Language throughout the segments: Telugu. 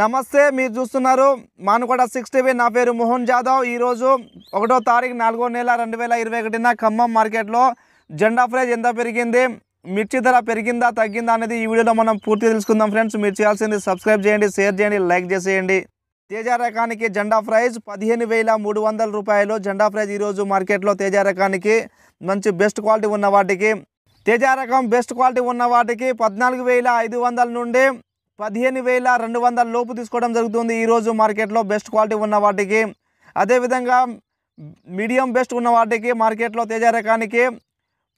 నమస్తే మీరు చూస్తున్నారు మానుకోట సిక్స్ టీవీ నా పేరు మోహన్ జాదవ్ ఈరోజు ఒకటో తారీఖు నాలుగో నెల రెండు వేల ఇరవై ఒకటిన ఖమ్మం మార్కెట్లో జెండా ఫ్రైజ్ ఎంత పెరిగింది మిర్చి ధర పెరిగిందా తగ్గిందా అనేది ఈ వీడియోలో మనం పూర్తి తెలుసుకుందాం ఫ్రెండ్స్ మీరు చేయాల్సింది సబ్స్క్రైబ్ చేయండి షేర్ చేయండి లైక్ చేసేయండి తేజ రకానికి జెండా ఫ్రైజ్ పదిహేను వేల మూడు వందల రూపాయలు జెండా ఫ్రైజ్ ఈరోజు మార్కెట్లో తేజ రకానికి మంచి బెస్ట్ క్వాలిటీ ఉన్న వాటికి తేజ రకం బెస్ట్ క్వాలిటీ ఉన్న వాటికి పద్నాలుగు వేల ఐదు వందల నుండి పదిహేను వేల రెండు వందల లోపు తీసుకోవడం జరుగుతుంది ఈరోజు మార్కెట్లో బెస్ట్ క్వాలిటీ ఉన్న వాటికి అదేవిధంగా మీడియం బెస్ట్ ఉన్న వాటికి మార్కెట్లో తేజ రకానికి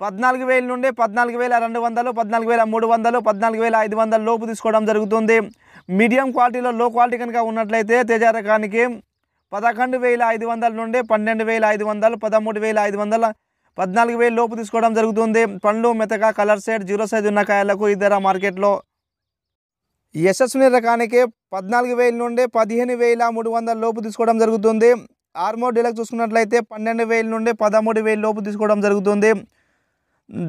పద్నాలుగు వేల నుండి పద్నాలుగు వేల రెండు వందలు పద్నాలుగు వేల మూడు వందలు పద్నాలుగు వేల ఐదు వందల లోపు తీసుకోవడం జరుగుతుంది మీడియం క్వాలిటీలో లో క్వాలిటీ కనుక ఉన్నట్లయితే తేజ రకానికి పదకొండు వేల ఐదు వందల నుండి పన్నెండు వేల ఐదు వందలు పదమూడు వేల ఐదు వందల పద్నాలుగు వేల లోపు తీసుకోవడం జరుగుతుంది పండ్లు మెతక కలర్ సైడ్ జీరో సైజ్ ఉన్న కాయలకు ఇద్దర మార్కెట్లో యశస్విని రకానికే పద్నాలుగు వేల నుండి పదిహేను వేల మూడు వందల లోపు తీసుకోవడం జరుగుతుంది ఆర్మో డీలక్ చూసుకున్నట్లయితే పన్నెండు వేల నుండి పదమూడు వేల లోపు తీసుకోవడం జరుగుతుంది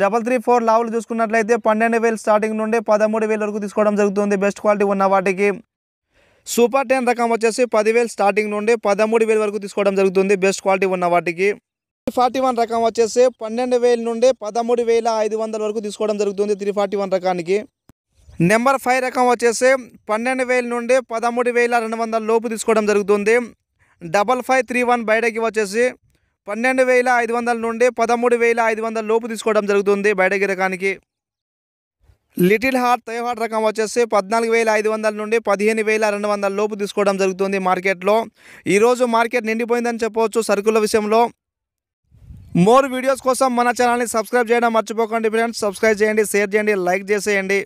డబల్ త్రీ ఫోర్ లావులు చూసుకున్నట్లయితే పన్నెండు వేలు స్టార్టింగ్ నుండి పదమూడు వేల వరకు తీసుకోవడం జరుగుతుంది బెస్ట్ క్వాలిటీ ఉన్న వాటికి సూపర్ టెన్ రకం వచ్చేసి పదివేలు స్టార్టింగ్ నుండి పదమూడు వేల వరకు తీసుకోవడం జరుగుతుంది బెస్ట్ క్వాలిటీ ఉన్న వాటికి ఫార్టీ వన్ రకం వచ్చేసి పన్నెండు వేల నుండి పదమూడు వేల ఐదు వందల వరకు తీసుకోవడం జరుగుతుంది త్రీ ఫార్టీ వన్ రకానికి నెంబర్ ఫైవ్ రకం వచ్చేసి పన్నెండు వేల నుండి పదమూడు వేల రెండు వందల లోపు తీసుకోవడం జరుగుతుంది డబల్ ఫైవ్ త్రీ వన్ బయటకి వచ్చేసి పన్నెండు వేల ఐదు వందల నుండి పదమూడు వేల ఐదు వందల లోపు తీసుకోవడం జరుగుతుంది బయటకి రకానికి లిటిల్ హార్ట్ తయో హార్ట్ రకం వచ్చేసి పద్నాలుగు వేల ఐదు వందల నుండి పదిహేను వేల రెండు వందల లోపు తీసుకోవడం జరుగుతుంది మార్కెట్లో ఈరోజు మార్కెట్ నిండిపోయిందని చెప్పవచ్చు సరుకుల విషయంలో మోర్ వీడియోస్ కోసం మన ఛానల్ని సబ్స్క్రైబ్ చేయడం మర్చిపోకండి ఫ్రెండ్స్ సబ్స్క్రైబ్ చేయండి షేర్ చేయండి లైక్ చేసేయండి